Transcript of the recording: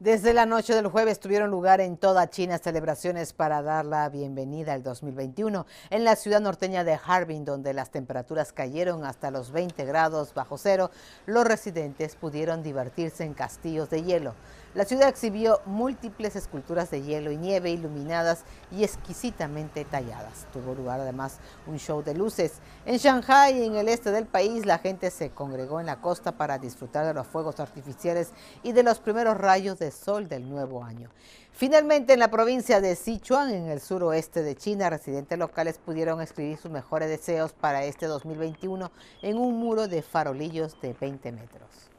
Desde la noche del jueves tuvieron lugar en toda China celebraciones para dar la bienvenida al 2021 en la ciudad norteña de Harbin, donde las temperaturas cayeron hasta los 20 grados bajo cero. Los residentes pudieron divertirse en castillos de hielo. La ciudad exhibió múltiples esculturas de hielo y nieve iluminadas y exquisitamente talladas. Tuvo lugar además un show de luces. En Shanghai, en el este del país, la gente se congregó en la costa para disfrutar de los fuegos artificiales y de los primeros rayos de sol del nuevo año. Finalmente, en la provincia de Sichuan, en el suroeste de China, residentes locales pudieron escribir sus mejores deseos para este 2021 en un muro de farolillos de 20 metros.